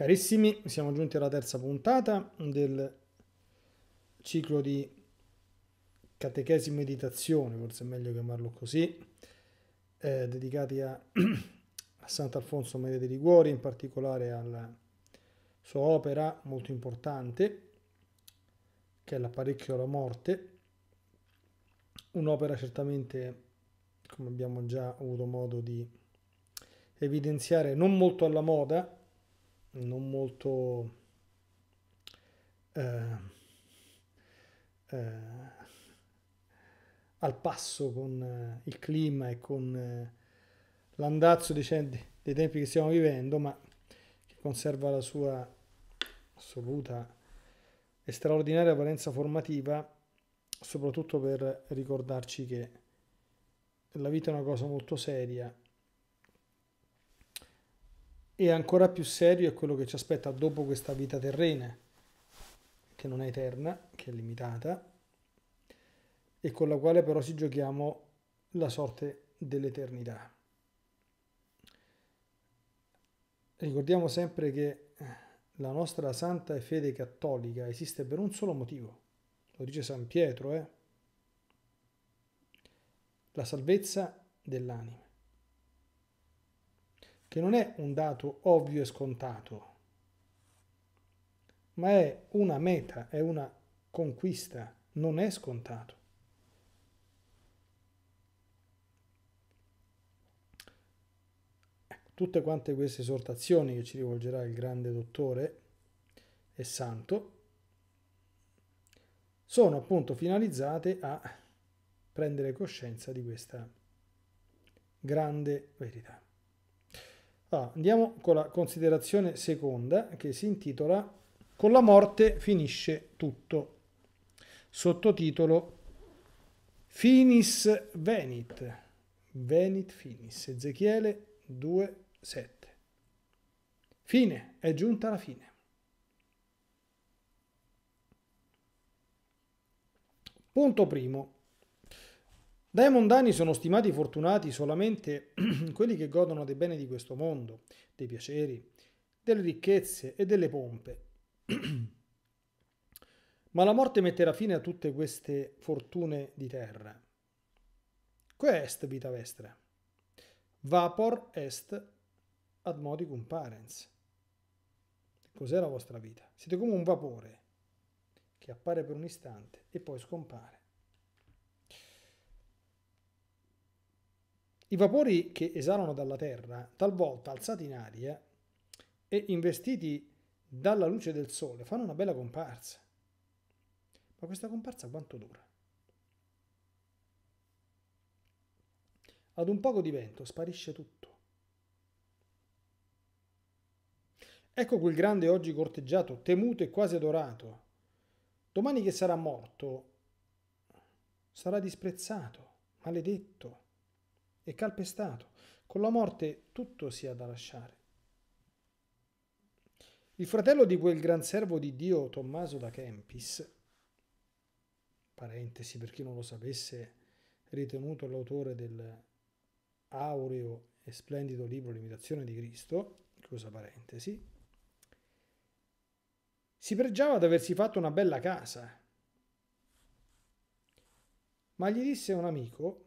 Carissimi, siamo giunti alla terza puntata del ciclo di catechesi meditazione, forse è meglio chiamarlo così, eh, dedicati a, a Sant'Alfonso Maria di Liguori, in particolare alla sua opera molto importante, che è l'apparecchio alla morte, un'opera certamente, come abbiamo già avuto modo di evidenziare, non molto alla moda, non molto eh, eh, al passo con eh, il clima e con eh, l'andazzo dei, dei tempi che stiamo vivendo, ma che conserva la sua assoluta e straordinaria valenza formativa, soprattutto per ricordarci che la vita è una cosa molto seria e ancora più serio è quello che ci aspetta dopo questa vita terrena, che non è eterna, che è limitata, e con la quale però ci giochiamo la sorte dell'eternità. Ricordiamo sempre che eh, la nostra santa fede cattolica esiste per un solo motivo, lo dice San Pietro, eh? la salvezza dell'anima che non è un dato ovvio e scontato, ma è una meta, è una conquista, non è scontato. Ecco, tutte quante queste esortazioni che ci rivolgerà il grande dottore e santo sono appunto finalizzate a prendere coscienza di questa grande verità. Allora, ah, andiamo con la considerazione seconda che si intitola Con la morte finisce tutto. Sottotitolo Finis Venit. Venit finis. Ezechiele 2:7. Fine, è giunta la fine. Punto primo. Dai mondani sono stimati fortunati solamente quelli che godono dei beni di questo mondo, dei piaceri, delle ricchezze e delle pompe. Ma la morte metterà fine a tutte queste fortune di terra. Quest vita vestra. Vapor est ad modicum parens. Cos'è la vostra vita? Siete come un vapore che appare per un istante e poi scompare. I vapori che esalano dalla Terra, talvolta alzati in aria e investiti dalla luce del sole, fanno una bella comparsa. Ma questa comparsa quanto dura? Ad un poco di vento sparisce tutto. Ecco quel grande oggi corteggiato, temuto e quasi adorato. Domani che sarà morto, sarà disprezzato, maledetto e calpestato. Con la morte tutto si ha da lasciare. Il fratello di quel gran servo di Dio, Tommaso da Kempis, parentesi per chi non lo sapesse, ritenuto l'autore del aureo e splendido libro L'imitazione di Cristo, chiusa parentesi, si pregiava di aversi fatto una bella casa. Ma gli disse un amico,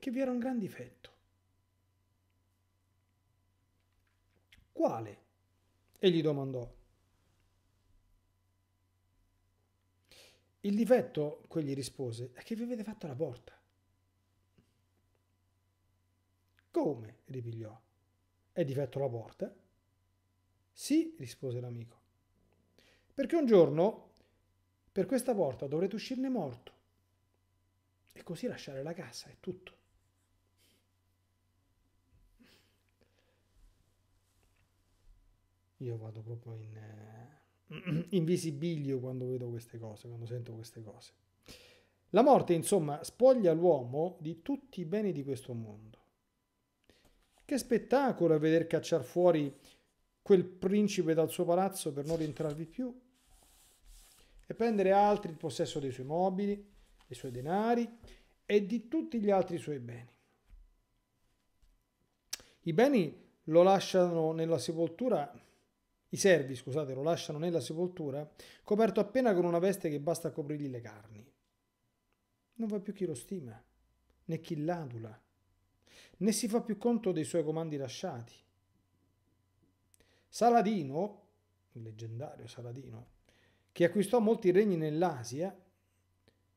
che vi era un gran difetto. Quale? Egli domandò. Il difetto, quegli rispose, è che vi avete fatto la porta. Come? ripigliò. È difetto la porta? Sì, rispose l'amico. Perché un giorno per questa porta dovrete uscirne morto e così lasciare la casa, è tutto. io vado proprio in, eh, in visibilio quando vedo queste cose, quando sento queste cose. La morte, insomma, spoglia l'uomo di tutti i beni di questo mondo. Che spettacolo è veder cacciare fuori quel principe dal suo palazzo per non rientrarvi più e prendere altri il possesso dei suoi mobili, dei suoi denari e di tutti gli altri suoi beni. I beni lo lasciano nella sepoltura i servi, scusate, lo lasciano nella sepoltura, coperto appena con una veste che basta a coprirgli le carni. Non va più chi lo stima, né chi l'adula, né si fa più conto dei suoi comandi lasciati. Saladino, il leggendario Saladino, che acquistò molti regni nell'Asia,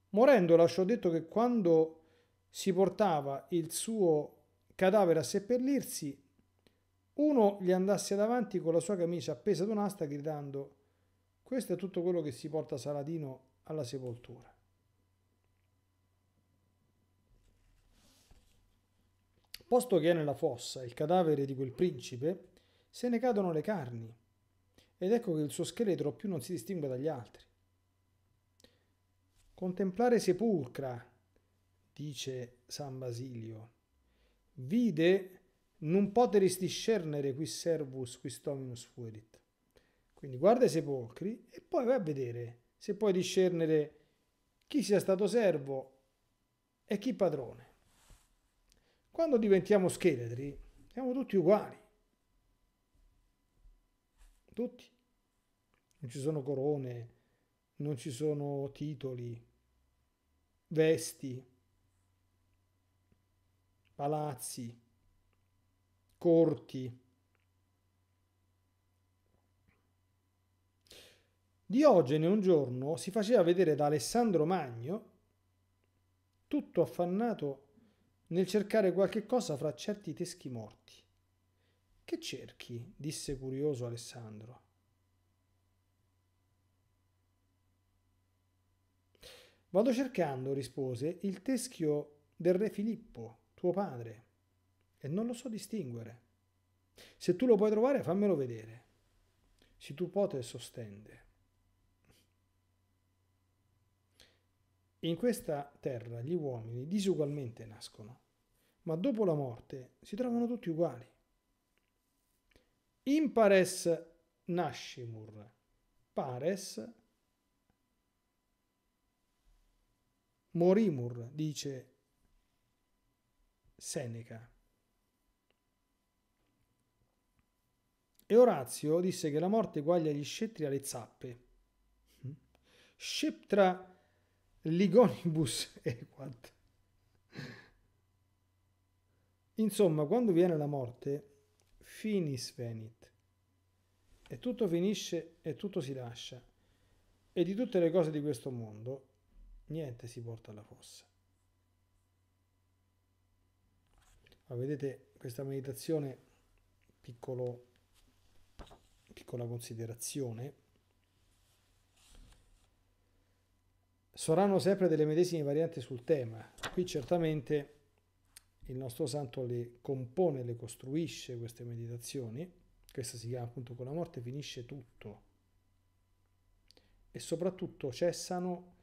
morendo lasciò detto che quando si portava il suo cadavere a seppellirsi, uno gli andasse davanti con la sua camicia appesa ad un'asta gridando questo è tutto quello che si porta Saladino alla sepoltura. Posto che è nella fossa il cadavere di quel principe, se ne cadono le carni ed ecco che il suo scheletro più non si distingue dagli altri. Contemplare sepulcra, dice San Basilio, vide non poteris discernere qui servus, qui stominus fuerit. Quindi guarda i sepolcri e poi vai a vedere se puoi discernere chi sia stato servo e chi padrone. Quando diventiamo scheletri siamo tutti uguali. Tutti. Non ci sono corone, non ci sono titoli, vesti, palazzi corti. Diogene un giorno si faceva vedere da Alessandro Magno, tutto affannato nel cercare qualche cosa fra certi teschi morti. Che cerchi? disse curioso Alessandro. Vado cercando, rispose, il teschio del re Filippo, tuo padre e non lo so distinguere. Se tu lo puoi trovare, fammelo vedere. Si tu pote sostende. In questa terra gli uomini disugualmente nascono, ma dopo la morte si trovano tutti uguali. In pares nascimur, pares morimur, dice Seneca. E Orazio disse che la morte guaglia gli scettri alle zappe. Mm. Sceptra ligonibus equat. Insomma, quando viene la morte, finis venit. E tutto finisce e tutto si lascia. E di tutte le cose di questo mondo, niente si porta alla fossa. Ma vedete, questa meditazione, piccolo piccola considerazione, saranno sempre delle medesime varianti sul tema. Qui certamente il nostro santo le compone, le costruisce queste meditazioni, questa si chiama appunto con la morte finisce tutto e soprattutto cessano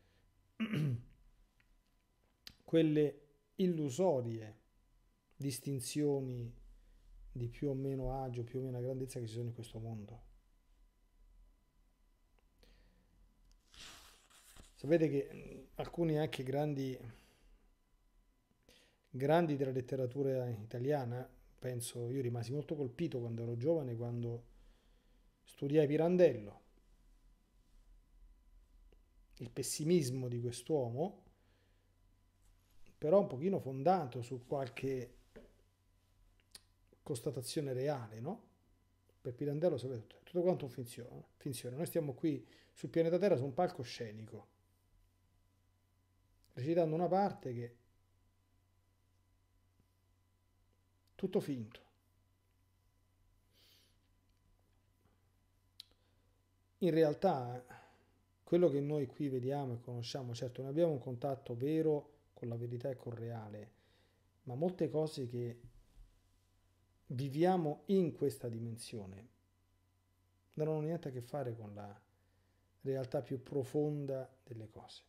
quelle illusorie distinzioni di più o meno agio, più o meno grandezza che ci sono in questo mondo. Sapete che mm, alcuni anche grandi, grandi della letteratura italiana, penso, io rimasi molto colpito quando ero giovane, quando studiai Pirandello, il pessimismo di quest'uomo, però un pochino fondato su qualche constatazione reale, no? Per Pirandello sapete tutto, tutto quanto funziona, finzione. Noi stiamo qui sul pianeta Terra su un palcoscenico, recitando una parte che tutto finto. In realtà quello che noi qui vediamo e conosciamo, certo noi abbiamo un contatto vero con la verità e col reale, ma molte cose che viviamo in questa dimensione, non hanno niente a che fare con la realtà più profonda delle cose.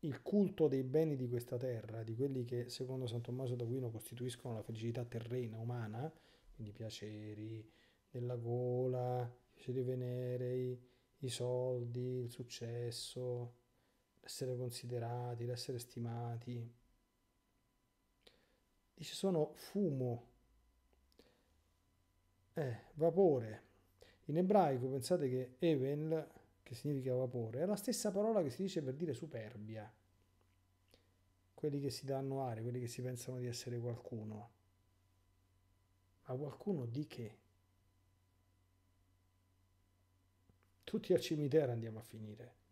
Il culto dei beni di questa terra, di quelli che secondo San Tommaso d'Aquino costituiscono la felicità terrena, umana, quindi i piaceri della gola, i piaceri venerei, i soldi, il successo, l'essere considerati, l'essere stimati. Dice sono fumo, eh, vapore. In ebraico pensate che Evel, che significa vapore, è la stessa parola che si dice per dire superbia. Quelli che si danno aria, quelli che si pensano di essere qualcuno. Ma qualcuno di che? Tutti al cimitero andiamo a finire.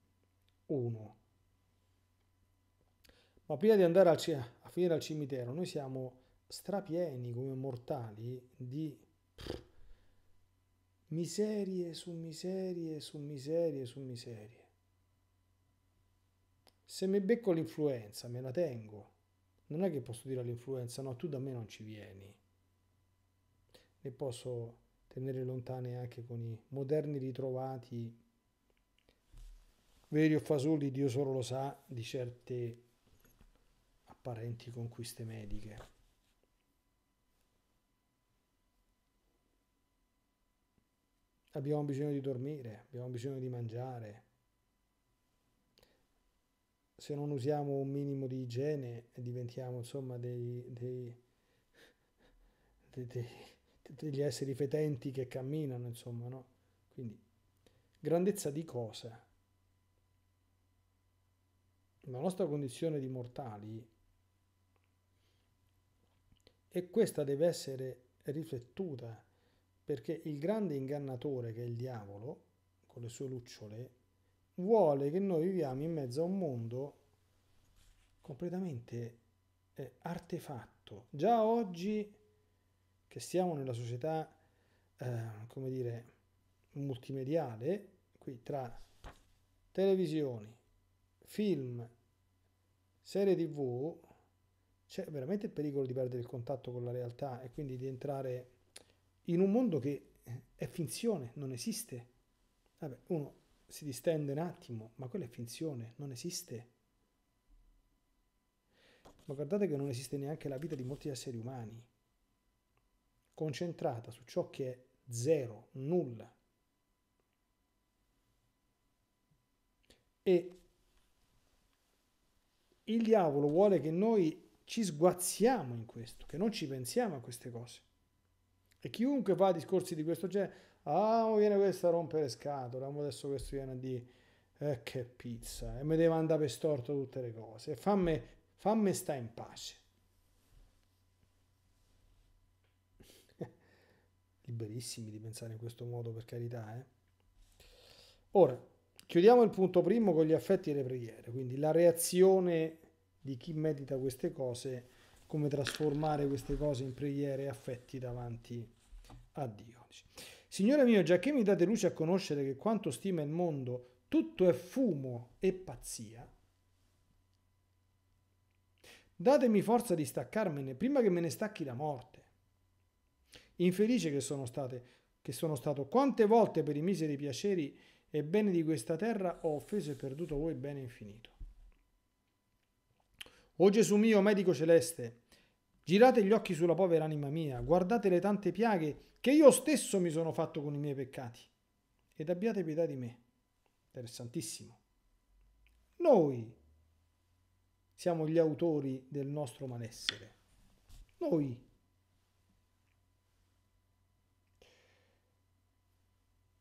Uno. Ma prima di andare a finire al cimitero, noi siamo strapieni come mortali di pff, miserie su miserie su miserie su miserie. Se mi becco l'influenza, me la tengo. Non è che posso dire all'influenza, no, tu da me non ci vieni. Ne posso tenere lontane anche con i moderni ritrovati veri o fasulli, Dio solo lo sa, di certe apparenti conquiste mediche. Abbiamo bisogno di dormire, abbiamo bisogno di mangiare. Se non usiamo un minimo di igiene diventiamo insomma dei, dei, dei, dei degli esseri fetenti che camminano, insomma, no? Quindi, grandezza di cosa? La nostra condizione di mortali e questa deve essere riflettuta perché il grande ingannatore che è il diavolo, con le sue lucciole, vuole che noi viviamo in mezzo a un mondo completamente eh, artefatto. Già oggi che siamo nella società, eh, come dire, multimediale, qui tra televisioni, film, serie tv, c'è veramente il pericolo di perdere il contatto con la realtà e quindi di entrare in un mondo che è finzione, non esiste. Vabbè, uno si distende un attimo, ma quella è finzione, non esiste. Ma guardate che non esiste neanche la vita di molti esseri umani, concentrata su ciò che è zero, nulla. E il diavolo vuole che noi ci sguazziamo in questo, che non ci pensiamo a queste cose. E chiunque fa discorsi di questo genere, ah, oh, viene questo a rompere scatole, adesso questo viene a dire, eh, che pizza, eh, e mi deve andare per storto tutte le cose, e fammi, fammi stare in pace. Liberissimi di pensare in questo modo, per carità. Eh? Ora, chiudiamo il punto primo con gli affetti e le preghiere, quindi la reazione di chi medita queste cose, come trasformare queste cose in preghiere e affetti davanti a Dio. Signore mio, già che mi date luce a conoscere che quanto stima il mondo tutto è fumo e pazzia, datemi forza di staccarmene prima che me ne stacchi la morte. Infelice che sono, state, che sono stato, quante volte per i miseri piaceri e beni di questa terra ho offeso e perduto voi bene infinito. O Gesù mio, medico celeste, girate gli occhi sulla povera anima mia, guardate le tante piaghe che io stesso mi sono fatto con i miei peccati ed abbiate pietà di me. Interessantissimo. Noi siamo gli autori del nostro malessere. Noi.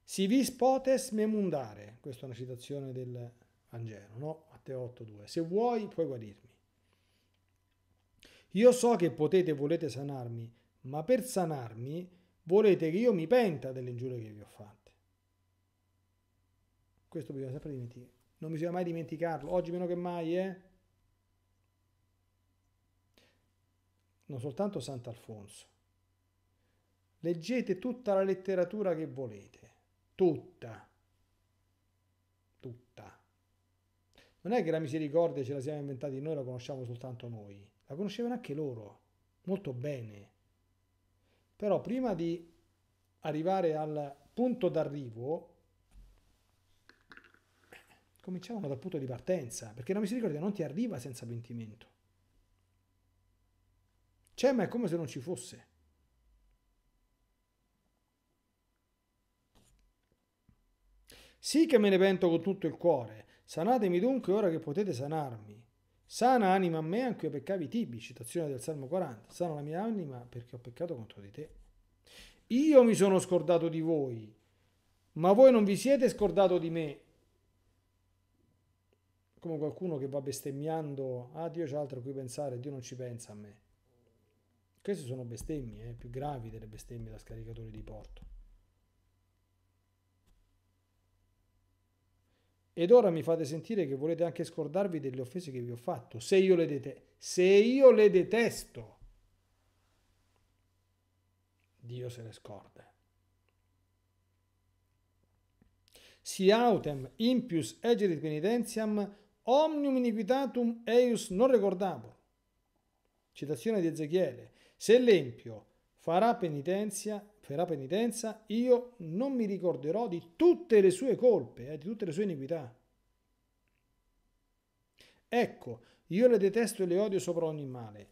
Si vis potes memundare, questa è una citazione del Vangelo, no? Matteo 8.2. Se vuoi puoi guarirmi. Io so che potete e volete sanarmi, ma per sanarmi volete che io mi penta delle ingiurie che vi ho fatte. Questo bisogna sempre dimenticare. Non bisogna mai dimenticarlo, oggi meno che mai, eh? Non soltanto Sant'Alfonso. Leggete tutta la letteratura che volete, tutta, tutta. Non è che la misericordia ce la siamo inventati noi, la conosciamo soltanto noi. La conoscevano anche loro, molto bene. Però prima di arrivare al punto d'arrivo, cominciavano dal punto di partenza, perché la misericordia non ti arriva senza pentimento. C'è, cioè, ma è come se non ci fosse. Sì che me ne pento con tutto il cuore. Sanatemi dunque ora che potete sanarmi. Sana anima a me anche io peccavi tibi, citazione del Salmo 40. Sana la mia anima perché ho peccato contro di te. Io mi sono scordato di voi, ma voi non vi siete scordato di me. Come qualcuno che va bestemmiando, ah Dio c'è altro a cui pensare, Dio non ci pensa a me. Queste sono bestemmie, eh, più gravi delle bestemmie da scaricatore di porto. Ed ora mi fate sentire che volete anche scordarvi delle offese che vi ho fatto, se io le, dete- se io le detesto. Dio se ne scorda. Si autem impius egerit penitentiam omnium iniquitatum eius non recordabur. Citazione di Ezechiele. Se l'empio farà penitenza, farà penitenza, io non mi ricorderò di tutte le sue colpe, eh, di tutte le sue iniquità. Ecco, io le detesto e le odio sopra ogni male.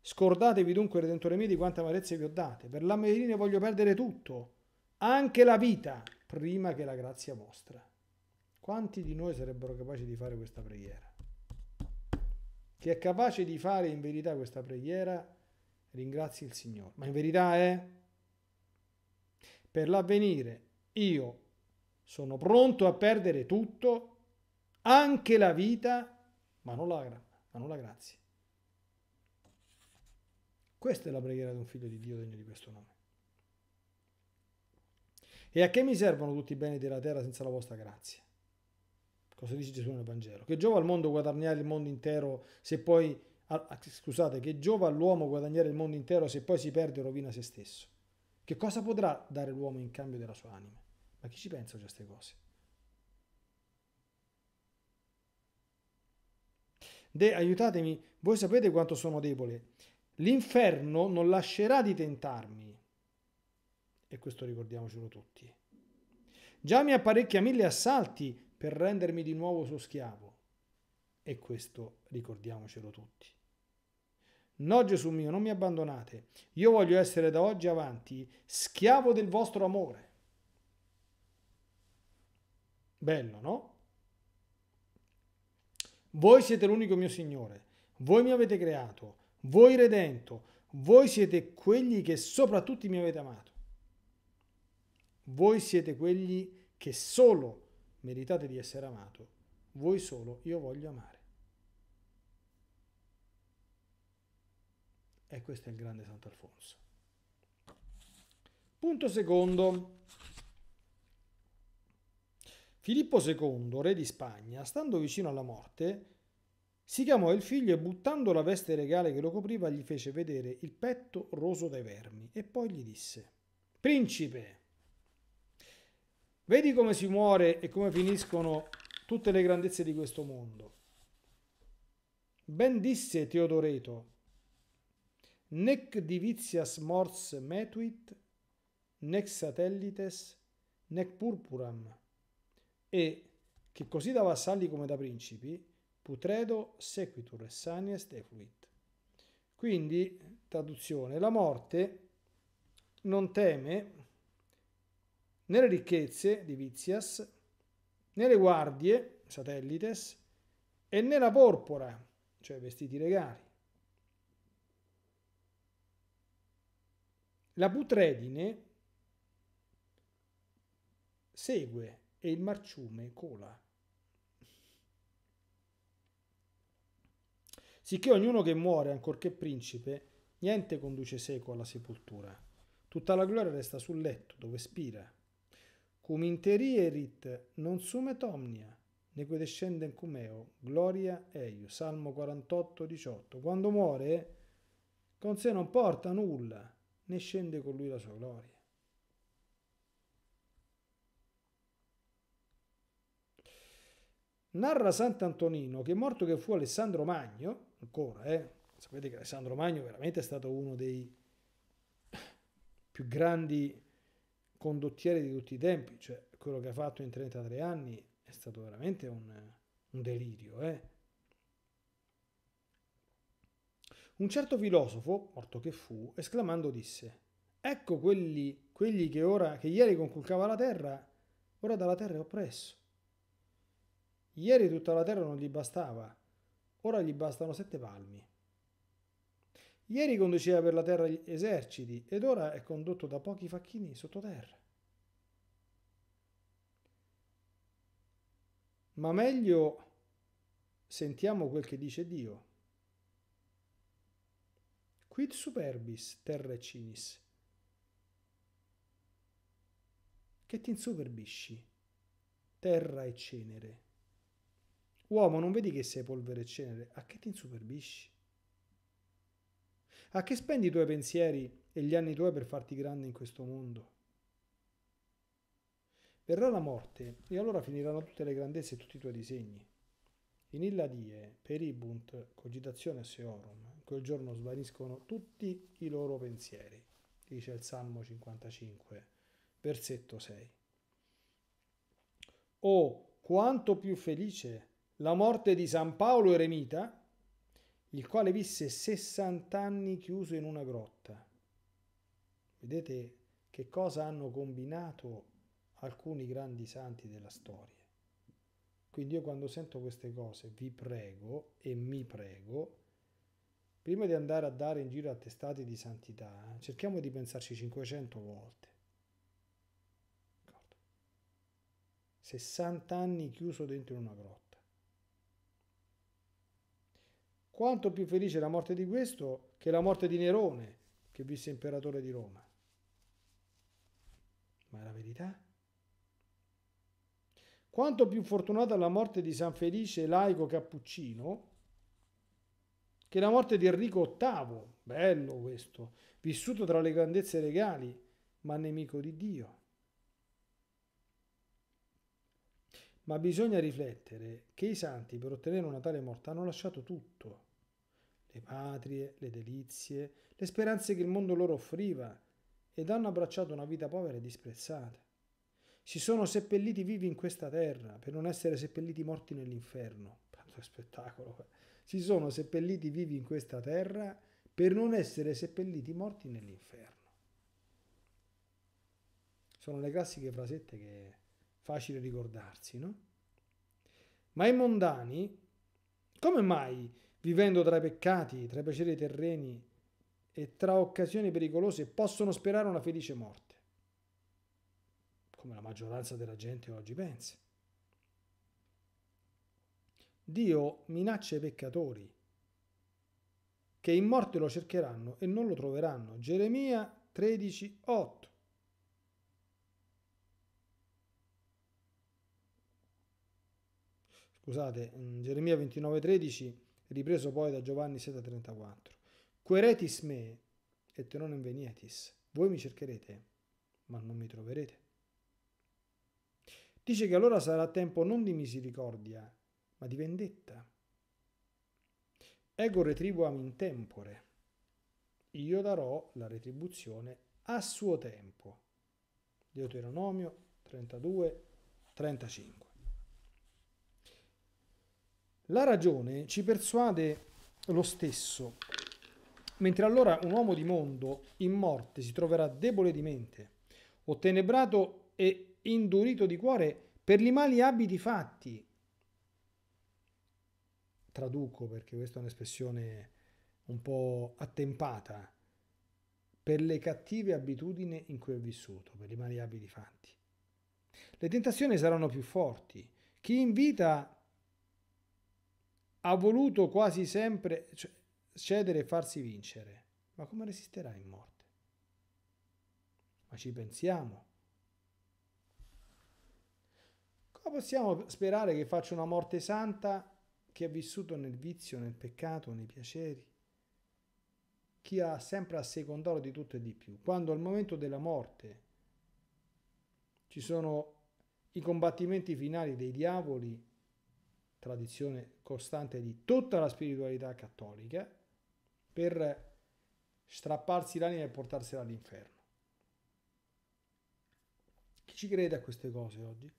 Scordatevi dunque, Redentore mio, di quante amarezze vi ho date. Per l'ammerine voglio perdere tutto, anche la vita, prima che la grazia vostra. Quanti di noi sarebbero capaci di fare questa preghiera? Chi è capace di fare in verità questa preghiera ringrazi il Signore. Ma in verità è, per l'avvenire io sono pronto a perdere tutto, anche la vita, ma non la, ma non la grazia. Questa è la preghiera di un figlio di Dio degno di questo nome. E a che mi servono tutti i beni della terra senza la vostra grazia? Cosa dice Gesù nel Vangelo? Che giova al mondo guadagnare il mondo intero se poi Ah, scusate, che giova all'uomo guadagnare il mondo intero se poi si perde e rovina se stesso? Che cosa potrà dare l'uomo in cambio della sua anima? Ma chi ci pensa a queste cose? De, aiutatemi, voi sapete quanto sono debole. L'inferno non lascerà di tentarmi. E questo ricordiamocelo tutti. Già mi apparecchia mille assalti per rendermi di nuovo suo schiavo. E questo ricordiamocelo tutti. No, Gesù mio, non mi abbandonate. Io voglio essere da oggi avanti schiavo del vostro amore. Bello, no? Voi siete l'unico mio Signore, voi mi avete creato, voi redento, voi siete quelli che soprattutto mi avete amato. Voi siete quelli che solo meritate di essere amato, voi solo io voglio amare. E questo è il grande Sant'Alfonso. Punto secondo. Filippo II, re di Spagna, stando vicino alla morte, si chiamò il figlio e buttando la veste regale che lo copriva gli fece vedere il petto roso dai vermi e poi gli disse, Principe, vedi come si muore e come finiscono tutte le grandezze di questo mondo. Ben disse Teodoreto, nec divitias mors metuit, nec satellites, nec purpuram. E che così da vassalli come da principi, putredo sequitur e sanies defluit. Quindi, traduzione, la morte non teme né le ricchezze, divitias, né le guardie, satellites, e né la porpora, cioè vestiti regali. La putredine segue e il marciume cola. Sicché ognuno che muore, ancorché principe, niente conduce seco alla sepoltura. Tutta la gloria resta sul letto, dove spira. Cum interierit non sumet omnia, neque descende in cumeo, gloria eio. Salmo 48, 18. Quando muore, con sé non porta nulla, ne scende con lui la sua gloria. Narra Sant'Antonino che morto che fu Alessandro Magno, ancora, eh, sapete che Alessandro Magno veramente è stato uno dei più grandi condottieri di tutti i tempi, cioè quello che ha fatto in 33 anni è stato veramente un, un delirio, eh? Un certo filosofo, morto che fu, esclamando disse Ecco quelli, quelli che, ora, che ieri conculcava la terra, ora dalla terra è oppresso. Ieri tutta la terra non gli bastava, ora gli bastano sette palmi. Ieri conduceva per la terra gli eserciti ed ora è condotto da pochi facchini sottoterra. Ma meglio sentiamo quel che dice Dio. Quid superbis, terra cinis? Che ti insuperbisci, terra e cenere? Uomo, non vedi che sei polvere e cenere? A che ti insuperbisci? A che spendi i tuoi pensieri e gli anni tuoi per farti grande in questo mondo? Verrà la morte e allora finiranno tutte le grandezze e tutti i tuoi disegni. In illa die, peribunt, cogitazione seorum, quel giorno svaniscono tutti i loro pensieri, dice il Salmo 55, versetto 6. Oh, quanto più felice la morte di San Paolo Eremita, il quale visse 60 anni chiuso in una grotta. Vedete che cosa hanno combinato alcuni grandi santi della storia. Quindi io quando sento queste cose vi prego e mi prego prima di andare a dare in giro attestati di santità, eh, cerchiamo di pensarci 500 volte. 60 anni chiuso dentro una grotta. Quanto più felice la morte di questo che la morte di Nerone, che visse imperatore di Roma. Ma è la verità? Quanto più fortunata la morte di San Felice laico cappuccino, che la morte di Enrico VIII, bello questo, vissuto tra le grandezze regali, ma nemico di Dio. Ma bisogna riflettere che i santi per ottenere una tale morte hanno lasciato tutto, le patrie, le delizie, le speranze che il mondo loro offriva, ed hanno abbracciato una vita povera e disprezzata. Si sono seppelliti vivi in questa terra per non essere seppelliti morti nell'inferno. Tanto spettacolo. Eh si sono seppelliti vivi in questa terra per non essere seppelliti morti nell'inferno. Sono le classiche frasette che è facile ricordarsi, no? Ma i mondani, come mai vivendo tra i peccati, tra i piaceri terreni e tra occasioni pericolose possono sperare una felice morte? Come la maggioranza della gente oggi pensa. Dio minaccia i peccatori, che in morte lo cercheranno e non lo troveranno. Geremia 13, 8. Scusate, mm, Geremia 29, 13, ripreso poi da Giovanni 7, 34. Queretis me et non invenietis. Voi mi cercherete, ma non mi troverete. Dice che allora sarà tempo non di misericordia, ma di vendetta. Ego retribuam in tempore. Io darò la retribuzione a suo tempo. Deuteronomio 32, 35. La ragione ci persuade lo stesso, mentre allora un uomo di mondo in morte si troverà debole di mente, ottenebrato e indurito di cuore per gli mali abiti fatti traduco perché questa è un'espressione un po' attempata, per le cattive abitudini in cui è vissuto, per i maleabili fatti. Le tentazioni saranno più forti. Chi in vita ha voluto quasi sempre cioè, cedere e farsi vincere, ma come resisterà in morte? Ma ci pensiamo. Come possiamo sperare che faccia una morte santa chi ha vissuto nel vizio, nel peccato, nei piaceri, chi ha sempre assecondato di tutto e di più, quando al momento della morte ci sono i combattimenti finali dei diavoli, tradizione costante di tutta la spiritualità cattolica, per strapparsi l'anima e portarsela all'inferno. Chi ci crede a queste cose oggi?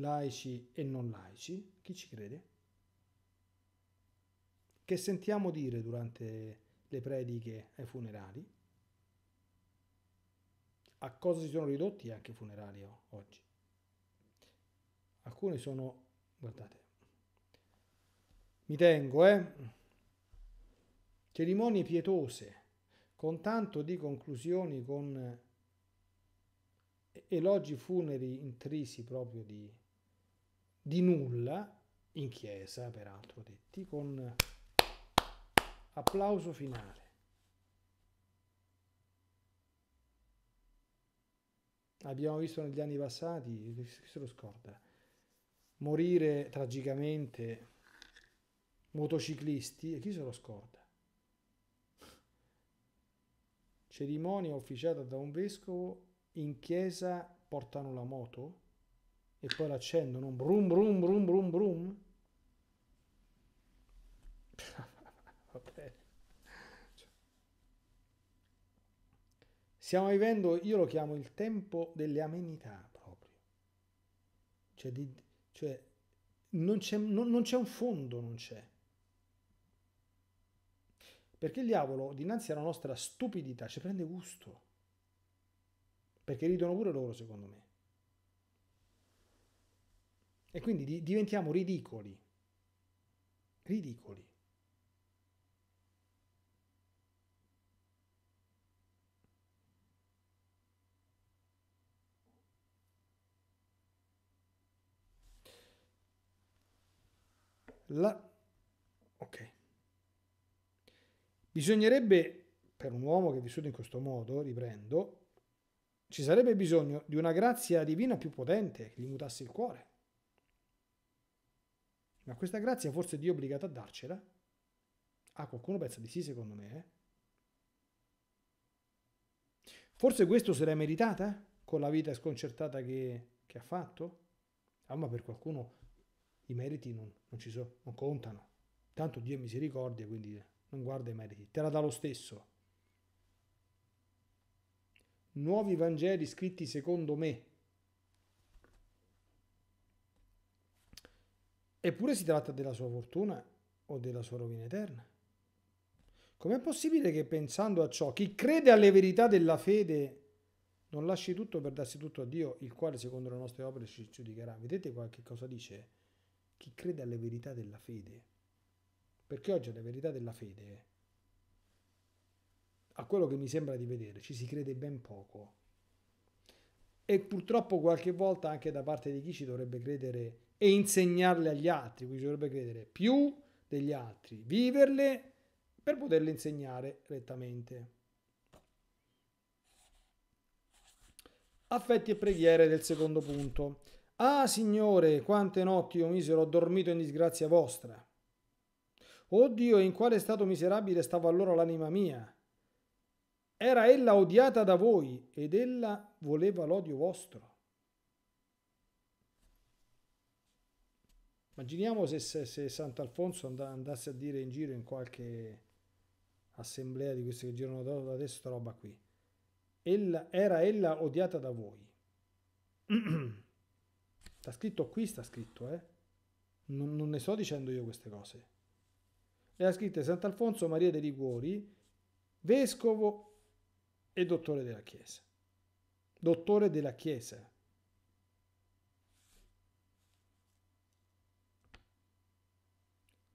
laici e non laici, chi ci crede? Che sentiamo dire durante le prediche ai funerali? A cosa si sono ridotti anche i funerali oggi? Alcuni sono, guardate, mi tengo, eh? Cerimonie pietose, con tanto di conclusioni, con elogi funeri intrisi proprio di di nulla, in chiesa peraltro detti, con applauso finale. Abbiamo visto negli anni passati, chi se lo scorda, morire tragicamente motociclisti, e chi se lo scorda? Cerimonia officiata da un vescovo in chiesa portano la moto? e poi l'accendono, brum brum brum brum brum. Stiamo vivendo, io lo chiamo il tempo delle amenità proprio. Cioè, di, cioè non, c'è, non, non c'è un fondo, non c'è. Perché il diavolo, dinanzi alla nostra stupidità, ci prende gusto. Perché ridono pure loro, secondo me. E quindi di- diventiamo ridicoli. Ridicoli. La... Ok. Bisognerebbe, per un uomo che è vissuto in questo modo, riprendo, ci sarebbe bisogno di una grazia divina più potente che gli mutasse il cuore. Ma questa grazia forse Dio è obbligato a darcela? Ah, qualcuno pensa di sì, secondo me. Eh? Forse questo se l'è meritata eh? con la vita sconcertata che, che ha fatto? Ah, ma per qualcuno i meriti non, non ci sono, non contano. Tanto Dio è misericordia, quindi non guarda i meriti, te la dà lo stesso. Nuovi Vangeli scritti secondo me, Eppure si tratta della sua fortuna o della sua rovina eterna. Com'è possibile che pensando a ciò, chi crede alle verità della fede non lasci tutto per darsi tutto a Dio, il quale secondo le nostre opere ci giudicherà? Vedete qua che cosa dice? Chi crede alle verità della fede. Perché oggi alle verità della fede, a quello che mi sembra di vedere, ci si crede ben poco. E purtroppo qualche volta anche da parte di chi ci dovrebbe credere e insegnarle agli altri, quindi dovrebbe credere più degli altri, viverle per poterle insegnare rettamente. Affetti e preghiere del secondo punto. Ah Signore, quante notti io misero ho dormito in disgrazia vostra. Oh Dio, in quale stato miserabile stava allora l'anima mia? Era ella odiata da voi ed ella voleva l'odio vostro. Immaginiamo se, se, se Sant'Alfonso andasse a dire in giro in qualche assemblea di questi che girano da adesso questa roba qui. Ella, era ella odiata da voi. sta scritto qui, sta scritto, eh. Non, non ne sto dicendo io queste cose. Era scritta Sant'Alfonso Maria dei Liguori, vescovo e dottore della Chiesa. Dottore della Chiesa.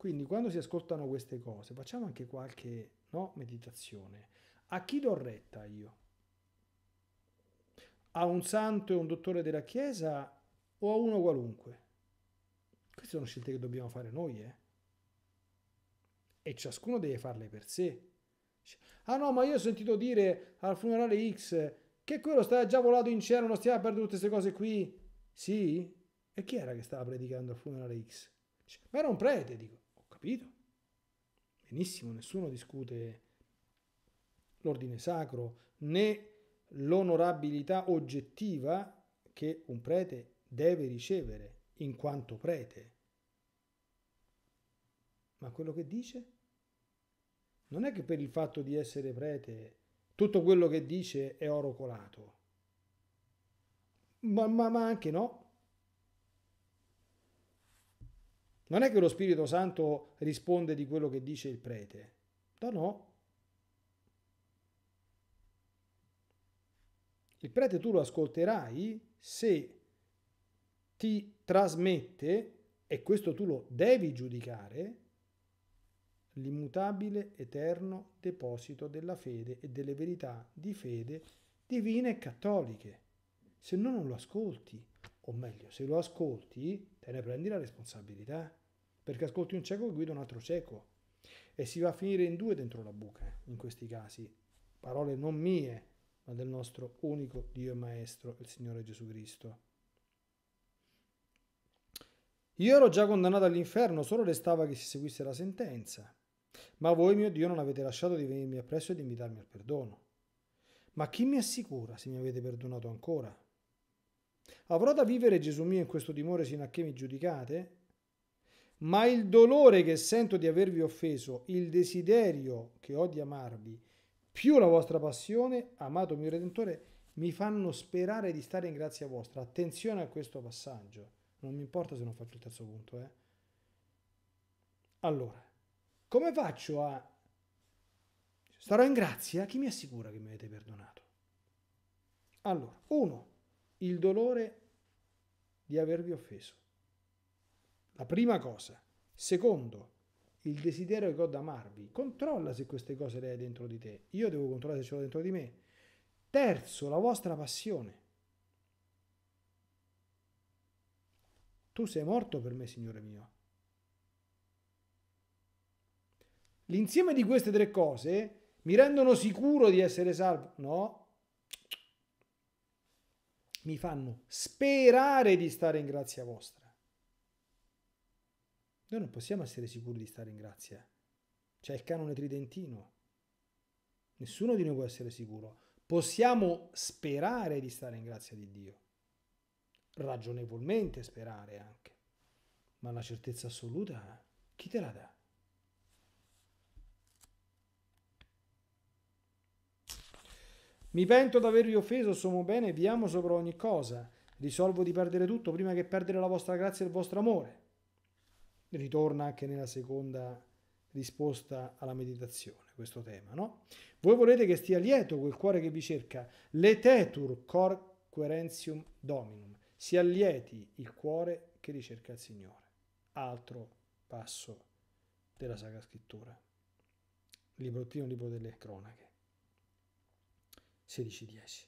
Quindi quando si ascoltano queste cose, facciamo anche qualche no, meditazione. A chi do retta io? A un santo e un dottore della Chiesa o a uno qualunque? Queste sono scelte che dobbiamo fare noi, eh? E ciascuno deve farle per sé. Ah no, ma io ho sentito dire al funerale X che quello stava già volato in cielo, non stiamo perdendo tutte queste cose qui. Sì? E chi era che stava predicando al funerale X? Ma era un prete, dico capito. Benissimo, nessuno discute l'ordine sacro né l'onorabilità oggettiva che un prete deve ricevere in quanto prete. Ma quello che dice? Non è che per il fatto di essere prete tutto quello che dice è oro colato, ma, ma, ma anche no, Non è che lo Spirito Santo risponde di quello che dice il prete. No, no. Il prete tu lo ascolterai se ti trasmette, e questo tu lo devi giudicare, l'immutabile eterno deposito della fede e delle verità di fede divine e cattoliche. Se no non lo ascolti o meglio, se lo ascolti, te ne prendi la responsabilità, perché ascolti un cieco che guida un altro cieco e si va a finire in due dentro la buca, eh, in questi casi. Parole non mie, ma del nostro unico Dio e Maestro, il Signore Gesù Cristo. Io ero già condannato all'inferno, solo restava che si seguisse la sentenza. Ma voi, mio Dio, non avete lasciato di venirmi appresso e di invitarmi al perdono. Ma chi mi assicura se mi avete perdonato ancora? Avrò da vivere Gesù mio in questo timore sino a che mi giudicate? Ma il dolore che sento di avervi offeso, il desiderio che ho di amarvi, più la vostra passione, amato mio Redentore, mi fanno sperare di stare in grazia vostra. Attenzione a questo passaggio. Non mi importa se non faccio il terzo punto. Eh? Allora, come faccio a... Starò in grazia? Chi mi assicura che mi avete perdonato? Allora, uno, il dolore di avervi offeso. La prima cosa. Secondo, il desiderio che ho da amarvi. Controlla se queste cose le hai dentro di te. Io devo controllare se ce l'ho dentro di me. Terzo, la vostra passione. Tu sei morto per me, Signore mio. L'insieme di queste tre cose mi rendono sicuro di essere salvo? No, mi fanno sperare di stare in grazia vostra. Noi non possiamo essere sicuri di stare in grazia. C'è il canone tridentino. Nessuno di noi può essere sicuro. Possiamo sperare di stare in grazia di Dio. Ragionevolmente sperare anche. Ma la certezza assoluta, eh, chi te la dà? Mi pento d'avervi offeso, sono bene, vi amo sopra ogni cosa. Risolvo di perdere tutto prima che perdere la vostra grazia e il vostro amore. Ritorna anche nella seconda risposta alla meditazione questo tema, no? Voi volete che stia lieto quel cuore che vi cerca, letetur cor querentium dominum, si allieti il cuore che ricerca il Signore. Altro passo della Sacra Scrittura, Librottino, libro delle cronache. 16.10.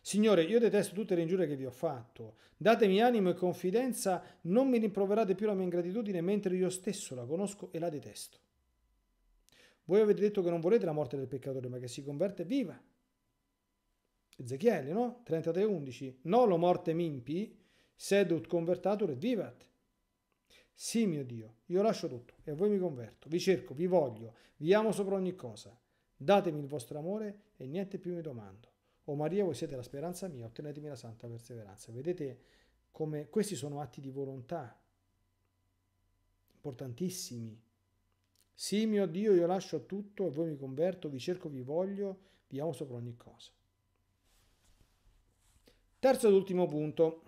Signore, io detesto tutte le ingiurie che vi ho fatto. Datemi animo e confidenza, non mi rimproverate più la mia ingratitudine mentre io stesso la conosco e la detesto. Voi avete detto che non volete la morte del peccatore, ma che si converte viva. Ezechiele, no? 33.11. No, lo morte m'impi, sedut convertatur et vivat. Sì, mio Dio, io lascio tutto e voi mi converto, vi cerco, vi voglio, vi amo sopra ogni cosa. Datemi il vostro amore e niente più mi domando. O Maria, voi siete la speranza mia, ottenetemi la santa perseveranza. Vedete come questi sono atti di volontà importantissimi. Sì, mio Dio, io lascio tutto e voi mi converto, vi cerco, vi voglio, vi amo sopra ogni cosa. Terzo ed ultimo punto.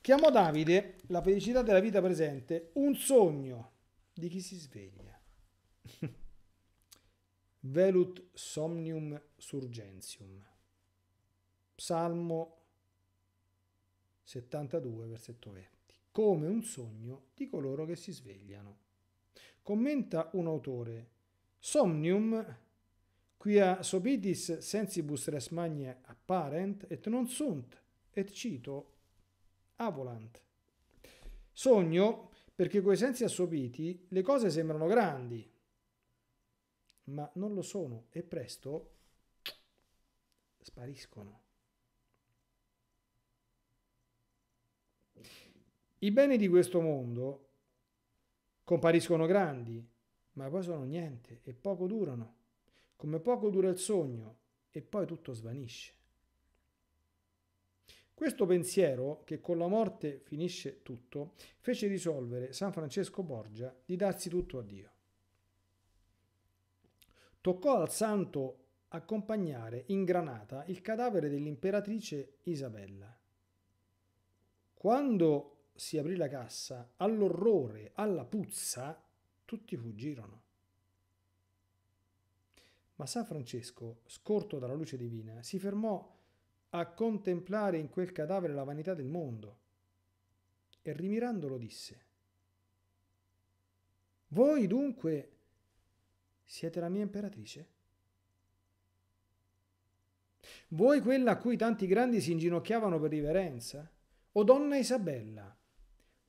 Chiamò Davide la felicità della vita presente un sogno di chi si sveglia. Velut somnium surgentium. Salmo 72, versetto 20. Come un sogno di coloro che si svegliano. Commenta un autore. Somnium, quia sobitis sensibus res magne apparent, et non sunt, et cito avolant. Sogno, perché coi sensi assopiti le cose sembrano grandi, ma non lo sono e presto spariscono. I beni di questo mondo compariscono grandi, ma poi sono niente e poco durano, come poco dura il sogno e poi tutto svanisce. Questo pensiero, che con la morte finisce tutto, fece risolvere San Francesco Borgia di darsi tutto a Dio toccò al santo accompagnare in Granata il cadavere dell'imperatrice Isabella. Quando si aprì la cassa, all'orrore, alla puzza, tutti fuggirono. Ma San Francesco, scorto dalla luce divina, si fermò a contemplare in quel cadavere la vanità del mondo e rimirandolo disse Voi dunque siete la mia imperatrice? Voi quella a cui tanti grandi si inginocchiavano per riverenza? O donna Isabella,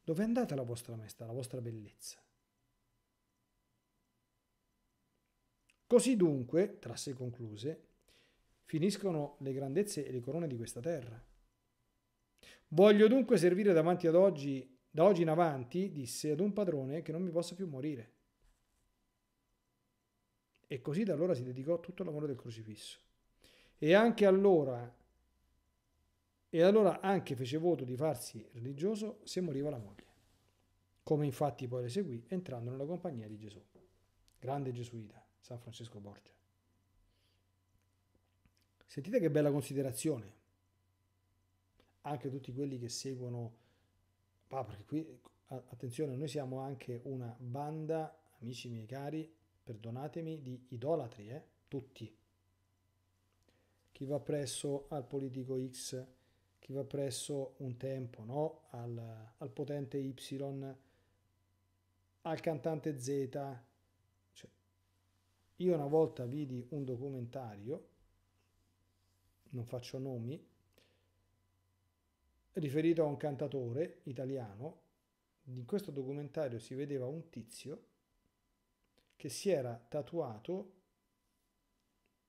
dove è andata la vostra maestà, la vostra bellezza? Così dunque, tra sé concluse, finiscono le grandezze e le corone di questa terra. Voglio dunque servire davanti ad oggi, da oggi in avanti, disse, ad un padrone che non mi possa più morire. E così da allora si dedicò tutto all'amore del crocifisso. E anche allora, e allora anche fece voto di farsi religioso se moriva la moglie, come infatti poi le seguì entrando nella compagnia di Gesù. Grande gesuita, San Francesco Borgia. Sentite che bella considerazione. Anche tutti quelli che seguono, ah, perché qui, attenzione, noi siamo anche una banda, amici miei cari, perdonatemi, di idolatri, eh? tutti. Chi va presso al politico X, chi va presso un tempo, no? al, al potente Y, al cantante Z. Cioè, io una volta vidi un documentario, non faccio nomi, riferito a un cantatore italiano. In questo documentario si vedeva un tizio che si era tatuato,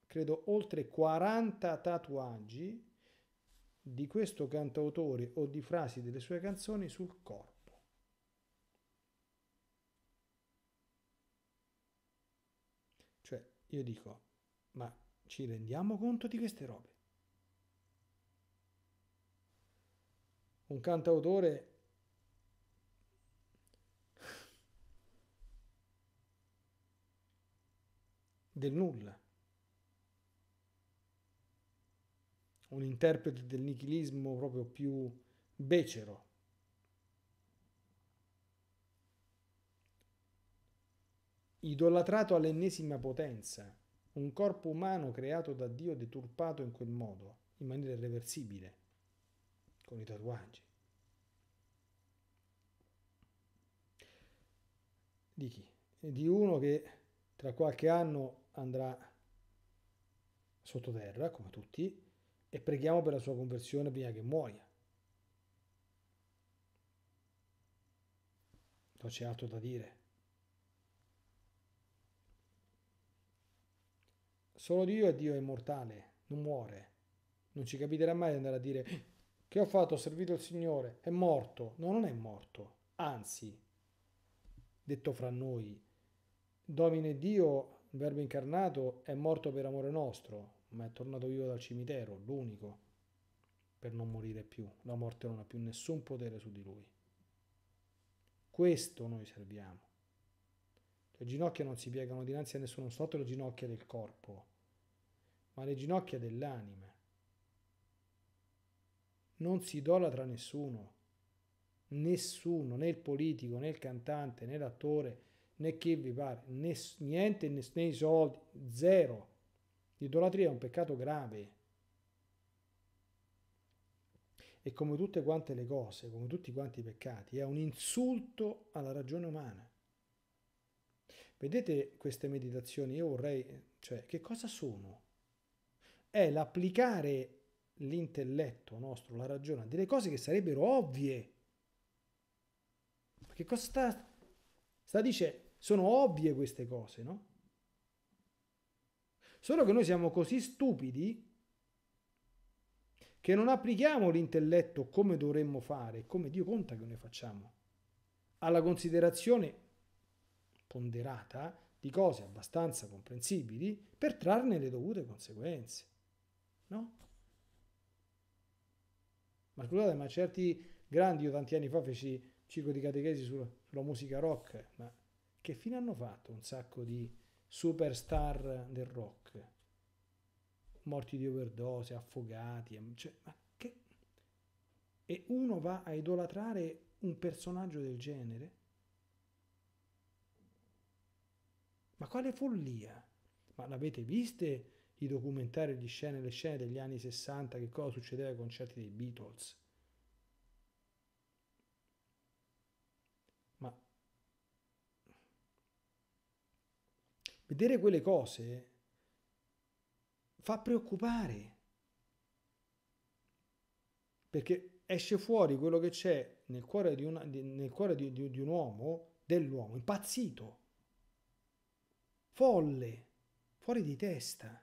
credo, oltre 40 tatuaggi di questo cantautore o di frasi delle sue canzoni sul corpo. Cioè, io dico, ma ci rendiamo conto di queste robe? Un cantautore del nulla. Un interprete del nichilismo proprio più becero. Idolatrato all'ennesima potenza, un corpo umano creato da Dio deturpato in quel modo, in maniera irreversibile, con i tatuaggi. Di chi? Di uno che tra qualche anno andrà sottoterra, come tutti, e preghiamo per la sua conversione prima che muoia. Non c'è altro da dire. Solo Dio è Dio immortale, non muore. Non ci capiterà mai di andare a dire che ho fatto, ho servito il Signore, è morto. No, non è morto. Anzi, detto fra noi, domine Dio il Verbo incarnato è morto per amore nostro, ma è tornato vivo dal cimitero, l'unico, per non morire più. La morte non ha più nessun potere su di lui. Questo noi serviamo. Le ginocchia non si piegano dinanzi a nessuno, non sotto le ginocchia del corpo, ma le ginocchia dell'anima. Non si idolatra nessuno, nessuno, né il politico, né il cantante, né l'attore, né chi vi pare, né, niente né, né i soldi, zero. L'idolatria è un peccato grave. E come tutte quante le cose, come tutti quanti i peccati, è un insulto alla ragione umana. Vedete queste meditazioni? Io vorrei, cioè, che cosa sono? È l'applicare l'intelletto nostro, la ragione, a delle cose che sarebbero ovvie. Che cosa sta, sta dicendo? Sono ovvie queste cose, no? Solo che noi siamo così stupidi che non applichiamo l'intelletto come dovremmo fare, come Dio conta che noi facciamo, alla considerazione ponderata di cose abbastanza comprensibili per trarne le dovute conseguenze. No? Ma scusate, ma certi grandi, io tanti anni fa feci ciclo di catechesi sulla, sulla musica rock, ma che fine hanno fatto un sacco di superstar del rock? Morti di overdose, affogati, cioè, ma che... E uno va a idolatrare un personaggio del genere? Ma quale follia! Ma l'avete viste i documentari, di scene, le scene degli anni 60 che cosa succedeva ai concerti dei Beatles? Vedere quelle cose fa preoccupare, perché esce fuori quello che c'è nel cuore di, una, nel cuore di, di, di un uomo, dell'uomo, impazzito, folle, fuori di testa.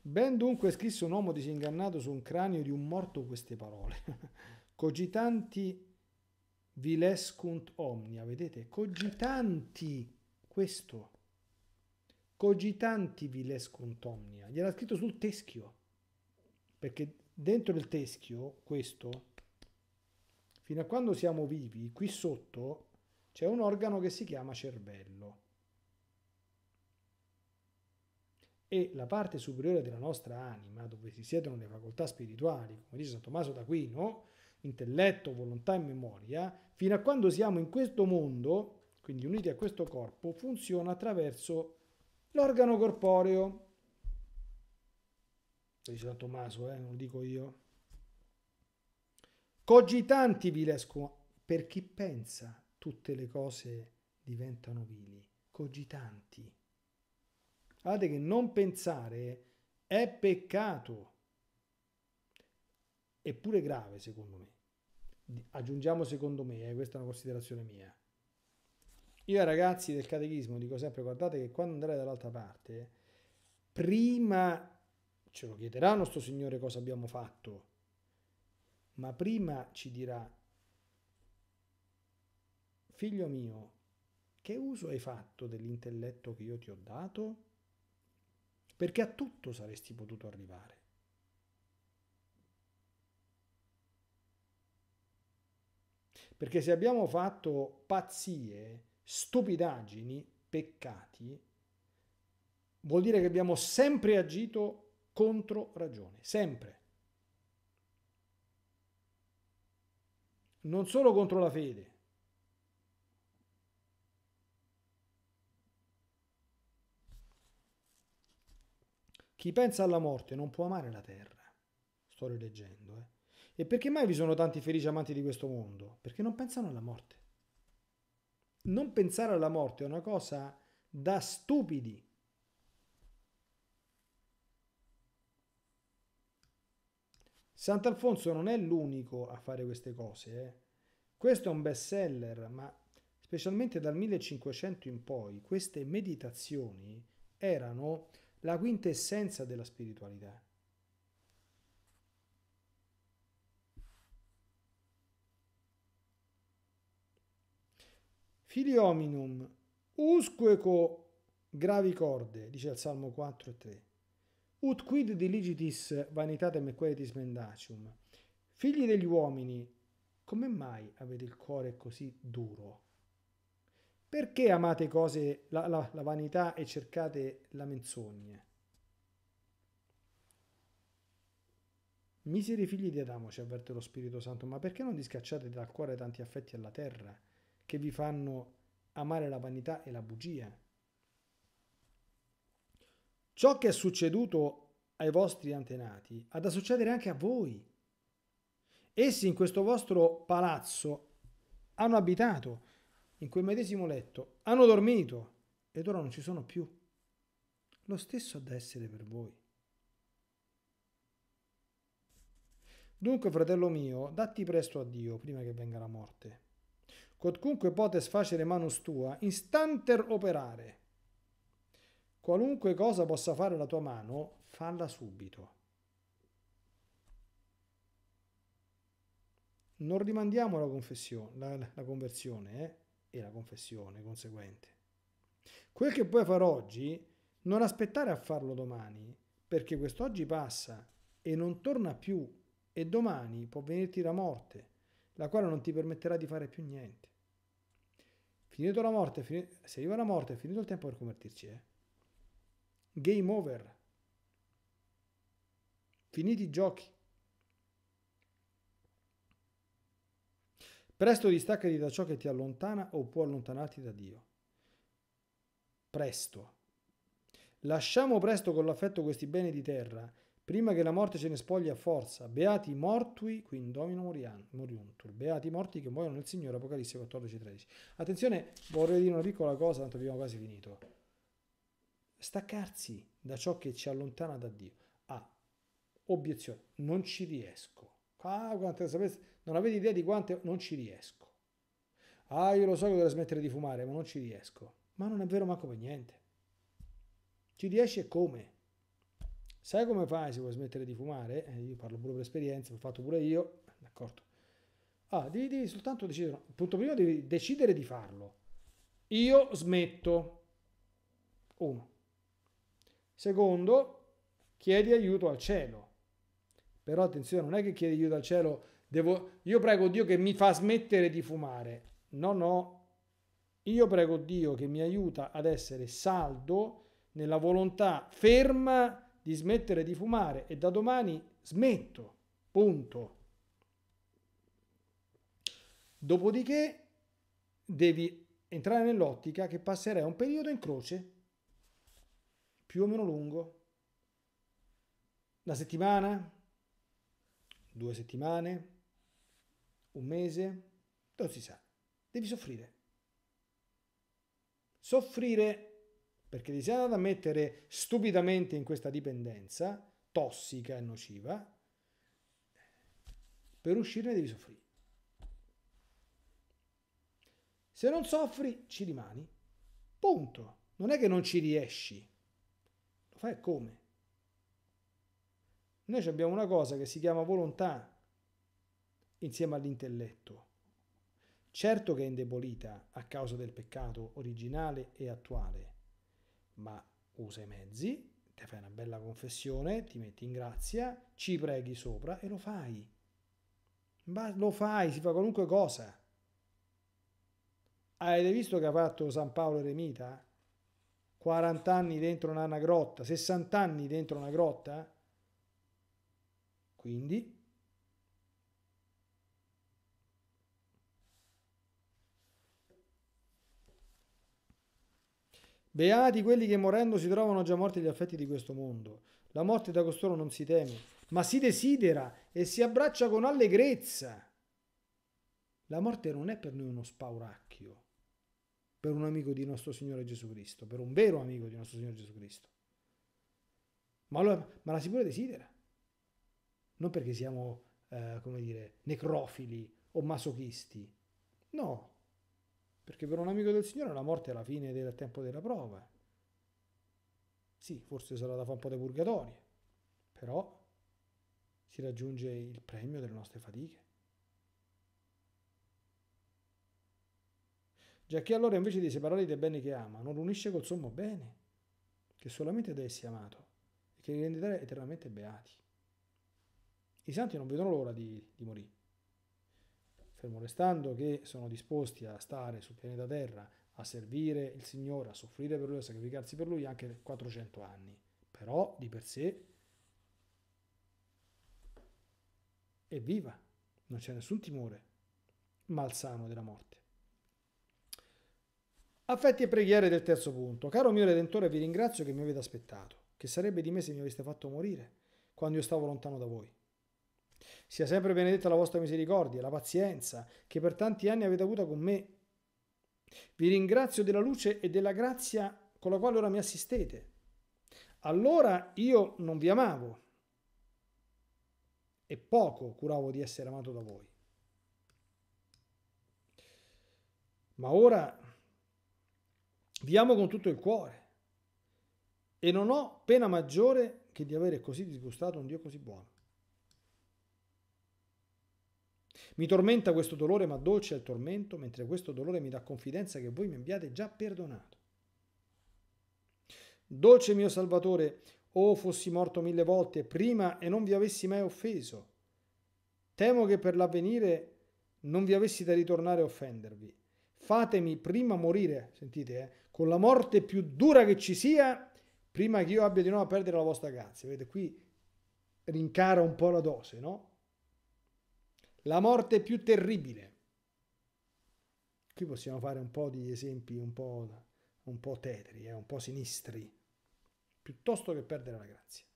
Ben dunque scrisse un uomo disingannato su un cranio di un morto queste parole. cogitanti vilescunt omnia, vedete? Cogitanti, questo. Cogitanti vilescunt omnia. Gliel'ha scritto sul teschio, perché dentro il teschio, questo, fino a quando siamo vivi, qui sotto c'è un organo che si chiama cervello. E la parte superiore della nostra anima, dove si siedono le facoltà spirituali, come dice San Tommaso d'Aquino, intelletto, volontà e memoria, fino a quando siamo in questo mondo, quindi uniti a questo corpo, funziona attraverso l'organo corporeo. Lo dice da Tommaso, eh, non lo dico io. Cogitanti vi vilesco, per chi pensa tutte le cose diventano vili, cogitanti. Guardate che non pensare è peccato, eppure grave secondo me aggiungiamo secondo me, eh, questa è una considerazione mia. Io ai ragazzi del catechismo dico sempre, guardate che quando andrete dall'altra parte, prima ce lo chiederà nostro Signore cosa abbiamo fatto, ma prima ci dirà, figlio mio, che uso hai fatto dell'intelletto che io ti ho dato? Perché a tutto saresti potuto arrivare. Perché se abbiamo fatto pazzie, stupidaggini, peccati, vuol dire che abbiamo sempre agito contro ragione, sempre. Non solo contro la fede, Chi pensa alla morte non può amare la terra. Sto rileggendo, eh. E perché mai vi sono tanti felici amanti di questo mondo? Perché non pensano alla morte. Non pensare alla morte è una cosa da stupidi. Sant'Alfonso non è l'unico a fare queste cose. Eh. Questo è un best seller, ma specialmente dal 1500 in poi, queste meditazioni erano la quintessenza della spiritualità. Filiominum, usqueco gravi corde, dice il Salmo 4 e 3. Ut quid diligitis vanitatem equetis mendacium. Figli degli uomini, come mai avete il cuore così duro? Perché amate cose, la, la, la vanità e cercate la menzogna? Miseri figli di Adamo, ci avverte lo Spirito Santo, ma perché non discacciate dal cuore tanti affetti alla terra? che vi fanno amare la vanità e la bugia. Ciò che è succeduto ai vostri antenati ha da succedere anche a voi. Essi in questo vostro palazzo hanno abitato, in quel medesimo letto, hanno dormito ed ora non ci sono più. Lo stesso ha da essere per voi. Dunque, fratello mio, datti presto a Dio prima che venga la morte quodcunque potes facere manus tua, instanter operare. Qualunque cosa possa fare la tua mano, falla subito. Non rimandiamo la, confessione, la, la conversione eh? e la confessione conseguente. Quel che puoi fare oggi, non aspettare a farlo domani, perché quest'oggi passa e non torna più e domani può venirti la morte la quale non ti permetterà di fare più niente. Finito la morte, fin... se arriva la morte, è finito il tempo per convertirci. Eh? Game over. Finiti i giochi. Presto distaccati da ciò che ti allontana o può allontanarti da Dio. Presto. Lasciamo presto con l'affetto questi beni di terra prima che la morte ce ne spogli a forza. Beati i mortui, qui in domino moriuntur. Beati i morti che muoiono nel Signore, Apocalisse 14,13. Attenzione, vorrei dire una piccola cosa, tanto abbiamo quasi finito. Staccarsi da ciò che ci allontana da Dio. Ah, obiezione, non ci riesco. Ah, quante, sapete, non avete idea di quante... Non ci riesco. Ah, io lo so che dovrei smettere di fumare, ma non ci riesco. Ma non è vero manco per niente. Ci riesci e come? Sai come fai se vuoi smettere di fumare? Eh, io parlo pure per esperienza, l'ho fatto pure io, d'accordo. Ah, devi, devi soltanto decidere, punto primo devi decidere di farlo. Io smetto. Uno. Secondo, chiedi aiuto al cielo. Però attenzione, non è che chiedi aiuto al cielo, devo, io prego Dio che mi fa smettere di fumare. No, no, io prego Dio che mi aiuta ad essere saldo nella volontà ferma di smettere di fumare e da domani smetto, punto. Dopodiché devi entrare nell'ottica che passerai un periodo in croce, più o meno lungo, una settimana, due settimane, un mese, non si sa, devi soffrire. Soffrire perché ti sei andato a mettere stupidamente in questa dipendenza tossica e nociva, per uscirne devi soffrire. Se non soffri, ci rimani. Punto. Non è che non ci riesci. Lo fai come? Noi abbiamo una cosa che si chiama volontà insieme all'intelletto. Certo che è indebolita a causa del peccato originale e attuale, ma usa i mezzi, ti fai una bella confessione, ti metti in grazia, ci preghi sopra e lo fai. Ma lo fai, si fa qualunque cosa. Avete visto che ha fatto San Paolo Eremita? 40 anni dentro una grotta, 60 anni dentro una grotta? Quindi Beati quelli che morendo si trovano già morti gli affetti di questo mondo. La morte da costoro non si teme, ma si desidera e si abbraccia con allegrezza. La morte non è per noi uno spauracchio, per un amico di nostro Signore Gesù Cristo, per un vero amico di nostro Signore Gesù Cristo. Ma, lo, ma la si pure desidera. Non perché siamo, eh, come dire, necrofili o masochisti. No, perché per un amico del Signore la morte è la fine del tempo della prova. Sì, forse sarà da fare un po' di purgatorio, però si raggiunge il premio delle nostre fatiche. Già che allora invece di separare dai beni che ama, non unisce col sommo bene, che solamente da essi è amato, e che li renderà eternamente beati. I santi non vedono l'ora di, di morire fermo restando che sono disposti a stare sul pianeta Terra, a servire il Signore, a soffrire per Lui, a sacrificarsi per Lui anche 400 anni. Però di per sé è viva, non c'è nessun timore malsano della morte. Affetti e preghiere del terzo punto. Caro mio Redentore, vi ringrazio che mi avete aspettato, che sarebbe di me se mi aveste fatto morire, quando io stavo lontano da voi. Sia sempre benedetta la vostra misericordia, la pazienza che per tanti anni avete avuta con me. Vi ringrazio della luce e della grazia con la quale ora mi assistete. Allora io non vi amavo e poco curavo di essere amato da voi. Ma ora vi amo con tutto il cuore e non ho pena maggiore che di avere così disgustato un Dio così buono. Mi tormenta questo dolore, ma dolce è il tormento, mentre questo dolore mi dà confidenza che voi mi abbiate già perdonato. Dolce mio Salvatore, o oh, fossi morto mille volte prima e non vi avessi mai offeso. Temo che per l'avvenire non vi avessi da ritornare a offendervi. Fatemi prima morire, sentite, eh, con la morte più dura che ci sia, prima che io abbia di nuovo a perdere la vostra grazia. Vedete, qui rincara un po' la dose, no? La morte più terribile. Qui possiamo fare un po' di esempi un po', un po tetri, eh, un po' sinistri, piuttosto che perdere la grazia.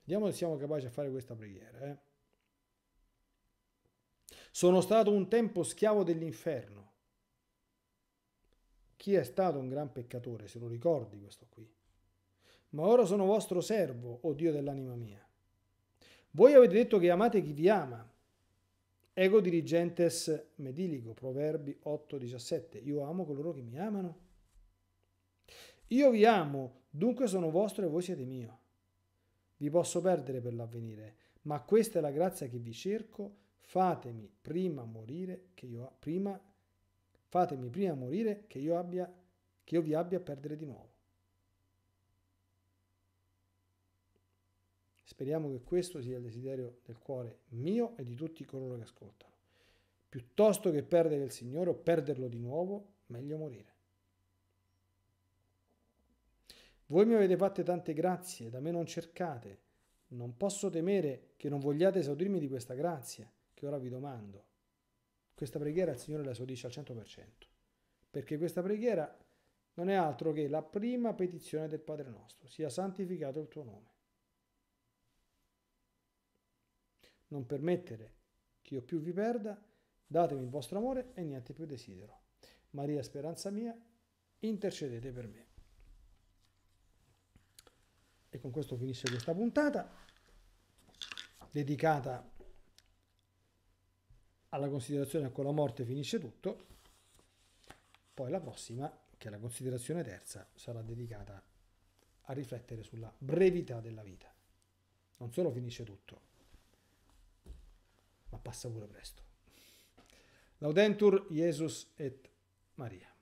Vediamo se siamo capaci a fare questa preghiera. Eh. Sono stato un tempo schiavo dell'inferno. Chi è stato un gran peccatore, se lo ricordi questo qui. Ma ora sono vostro servo, o oh Dio dell'anima mia. Voi avete detto che amate chi vi ama. Ego dirigentes mediligo, Proverbi 8:17. Io amo coloro che mi amano. Io vi amo, dunque sono vostro e voi siete mio. Vi posso perdere per l'avvenire, ma questa è la grazia che vi cerco. Fatemi prima morire che io, prima, fatemi prima morire che io, abbia, che io vi abbia a perdere di nuovo. Speriamo che questo sia il desiderio del cuore mio e di tutti coloro che ascoltano. Piuttosto che perdere il Signore o perderlo di nuovo, meglio morire. Voi mi avete fatte tante grazie, da me non cercate. Non posso temere che non vogliate esaudirmi di questa grazia, che ora vi domando. Questa preghiera il Signore la esaudisce al 100%, perché questa preghiera non è altro che la prima petizione del Padre nostro, sia santificato il tuo nome. non permettere che io più vi perda, datemi il vostro amore e niente più desidero. Maria Speranza mia, intercedete per me. E con questo finisce questa puntata dedicata alla considerazione con la morte finisce tutto, poi la prossima, che è la considerazione terza, sarà dedicata a riflettere sulla brevità della vita. Non solo finisce tutto, ma passa pure presto. Laudentur Jesus et Maria.